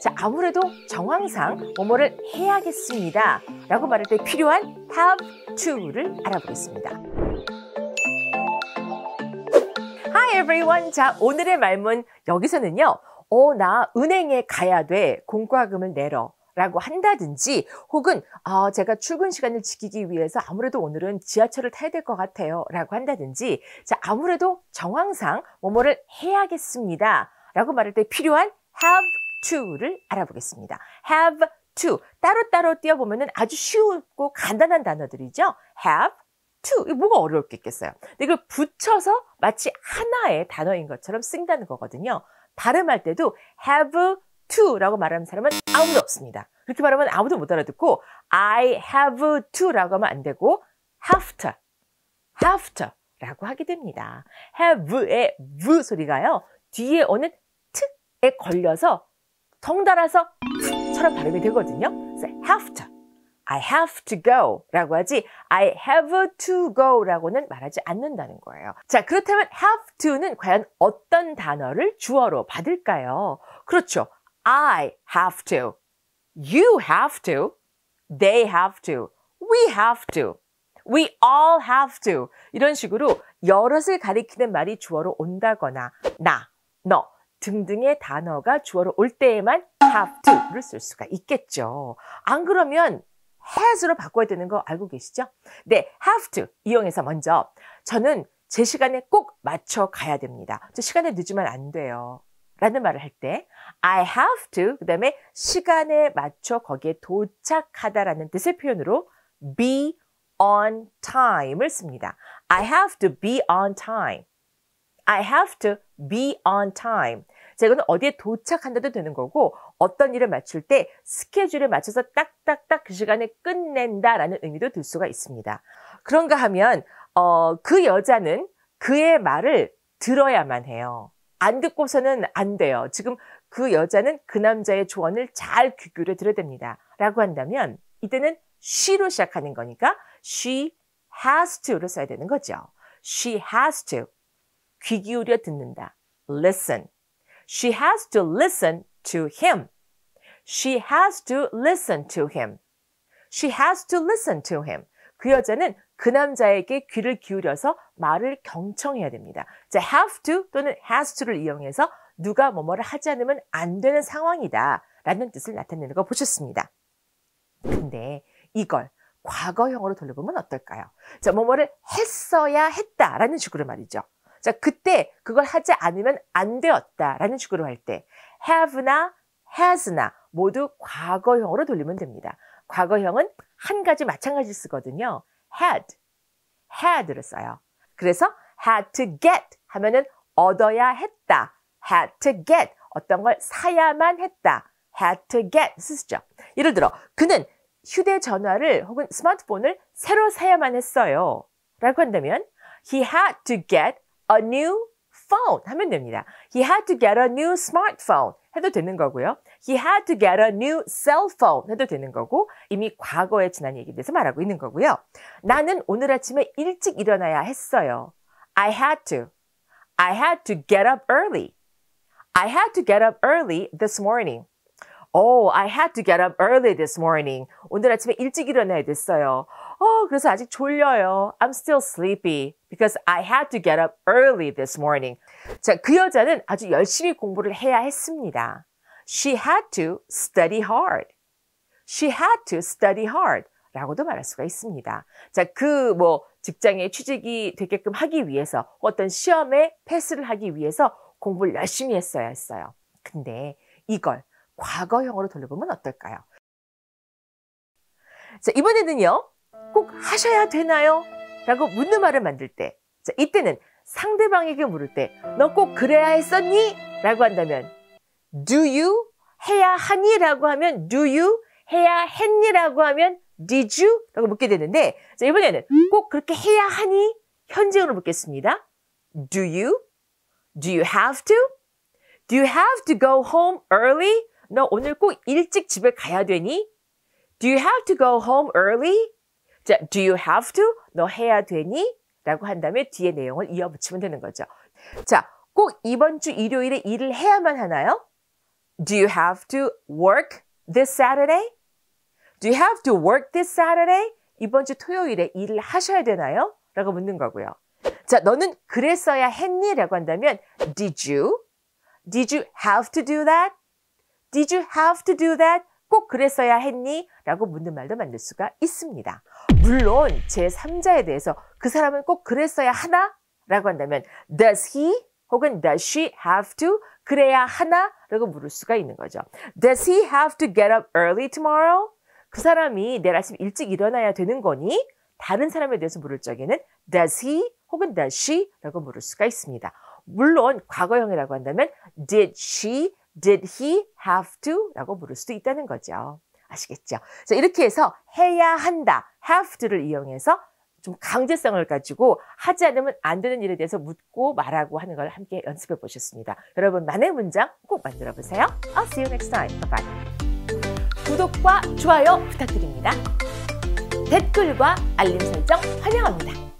자, 아무래도 정황상 뭐뭐를 해야겠습니다. 라고 말할 때 필요한 다음 투를 알아보겠습니다. Hi everyone. 자, 오늘의 말문 여기서는요. 어, 나 은행에 가야 돼. 공과금을 내러. 라고 한다든지 혹은 어, 제가 출근 시간을 지키기 위해서 아무래도 오늘은 지하철을 타야 될 것 같아요 라고 한다든지 자 아무래도 정황상 뭐뭐를 해야겠습니다 라고 말할 때 필요한 have to를 알아보겠습니다. have to. 따로따로 띄어보면 아주 쉬우고 간단한 단어들이죠. have to. 이거 뭐가 어려울 게 있겠어요. 근데 이걸 붙여서 마치 하나의 단어인 것처럼 쓴다는 거거든요. 발음할 때도 have to라고 말하는 사람은 아무도 없습니다. 그렇게 말하면 아무도 못 알아듣고 I have to라고 하면 안 되고 have to, have to라고 하게 됩니다. have의 v 소리가요. 뒤에 오는 에 걸려서 덩달아서 처럼 발음이 되거든요. 그래서 have to, I have to go 라고 하지 I have to go 라고는 말하지 않는다는 거예요. 자 그렇다면 have to는 과연 어떤 단어를 주어로 받을까요? 그렇죠. I have to, you have to, they have to, we have to, we all have to 이런 식으로 여럿을 가리키는 말이 주어로 온다거나 나, 너 등등의 단어가 주어로 올 때에만 have to를 쓸 수가 있겠죠. 안 그러면 has로 바꿔야 되는 거 알고 계시죠? 네, have to 이용해서 먼저 저는 제 시간에 꼭 맞춰 가야 됩니다. 저 시간에 늦으면 안 돼요. 라는 말을 할 때 I have to 그 다음에 시간에 맞춰 거기에 도착하다라는 뜻의 표현으로 be on time을 씁니다. I have to be on time. I have to be on time. 자, 이거는 어디에 도착한다도 되는 거고 어떤 일을 맞출 때 스케줄에 맞춰서 딱딱딱 그 시간에 끝낸다라는 의미도 들 수가 있습니다. 그런가 하면 어, 그 여자는 그의 말을 들어야만 해요. 안 듣고서는 안 돼요. 지금 그 여자는 그 남자의 조언을 잘귀 기울여 들어야 됩니다. 라고 한다면 이때는 she로 시작하는 거니까 she has to를 써야 되는 거죠. she has to. 귀 기울여 듣는다. listen. She has to listen to him. She has to listen to him. She has to listen to him. 그 여자는 그 남자에게 귀를 기울여서 말을 경청해야 됩니다. 자, have to 또는 has to를 이용해서 누가 뭐뭐를 하지 않으면 안 되는 상황이다. 라는 뜻을 나타내는 거 보셨습니다. 근데 이걸 과거형으로 돌려보면 어떨까요? 자, 뭐뭐를 했어야 했다라는 식으로 말이죠. 자, 그때 그걸 하지 않으면 안 되었다라는 식으로 할 때 have나 has나 모두 과거형으로 돌리면 됩니다. 과거형은 한 가지 마찬가지 쓰거든요. had, had를 써요. 그래서 had to get 하면은 얻어야 했다. had to get 어떤 걸 사야만 했다. had to get 쓰죠. 예를 들어 그는 휴대전화를 혹은 스마트폰을 새로 사야만 했어요. 라고 한다면 he had to get a new phone 하면 됩니다. He had to get a new smartphone 해도 되는 거고요. He had to get a new cell phone 해도 되는 거고 이미 과거에 지난 얘기에 대해서 말하고 있는 거고요. 나는 오늘 아침에 일찍 일어나야 했어요. I had to. I had to get up early. I had to get up early this morning. Oh, I had to get up early this morning. 오늘 아침에 일찍 일어나야 됐어요. 어, 그래서 아직 졸려요. I'm still sleepy because I had to get up early this morning. 자, 그 여자는 아주 열심히 공부를 해야 했습니다. She had to study hard. She had to study hard. 라고도 말할 수가 있습니다. 자, 그 뭐 직장에 취직이 되게끔 하기 위해서 어떤 시험에 패스를 하기 위해서 공부를 열심히 했어야 했어요. 근데 이걸 과거형으로 돌려보면 어떨까요? 자, 이번에는요. 꼭 하셔야 되나요? 라고 묻는 말을 만들 때 자, 이때는 상대방에게 물을 때 너 꼭 그래야 했었니? 라고 한다면 do you 해야 하니? 라고 하면 do you 해야 했니? 라고 하면 did you? 라고 묻게 되는데 자, 이번에는 꼭 그렇게 해야 하니? 현재형으로 묻겠습니다. do you? do you have to? do you have to go home early? 너 오늘 꼭 일찍 집에 가야 되니? do you have to go home early? 자, do you have to? 너 해야 되니? 라고 한 다음에 뒤에 내용을 이어붙이면 되는 거죠. 자, 꼭 이번 주 일요일에 일을 해야만 하나요? Do you have to work this Saturday? Do you have to work this Saturday? 이번 주 토요일에 일을 하셔야 되나요? 라고 묻는 거고요. 자, 너는 그랬어야 했니? 라고 한다면 Did you? Did you have to do that? Did you have to do that? 꼭 그랬어야 했니? 라고 묻는 말도 만들 수가 있습니다. 물론 제3자에 대해서 그 사람은 꼭 그랬어야 하나? 라고 한다면 does he 혹은 does she have to 그래야 하나? 라고 물을 수가 있는 거죠. Does he have to get up early tomorrow? 그 사람이 내일 아침 일찍 일어나야 되는 거니? 다른 사람에 대해서 물을 적에는 does he 혹은 does she 라고 물을 수가 있습니다. 물론 과거형이라고 한다면 did she, did he have to 라고 물을 수도 있다는 거죠. 아시겠죠? 자, 이렇게 해서 해야 한다, have to를 이용해서 좀 강제성을 가지고 하지 않으면 안 되는 일에 대해서 묻고 말하고 하는 걸 함께 연습해 보셨습니다. 여러분만의 문장 꼭 만들어 보세요. I'll see you next time. Bye bye. 구독과 좋아요 부탁드립니다. 댓글과 알림 설정 환영합니다.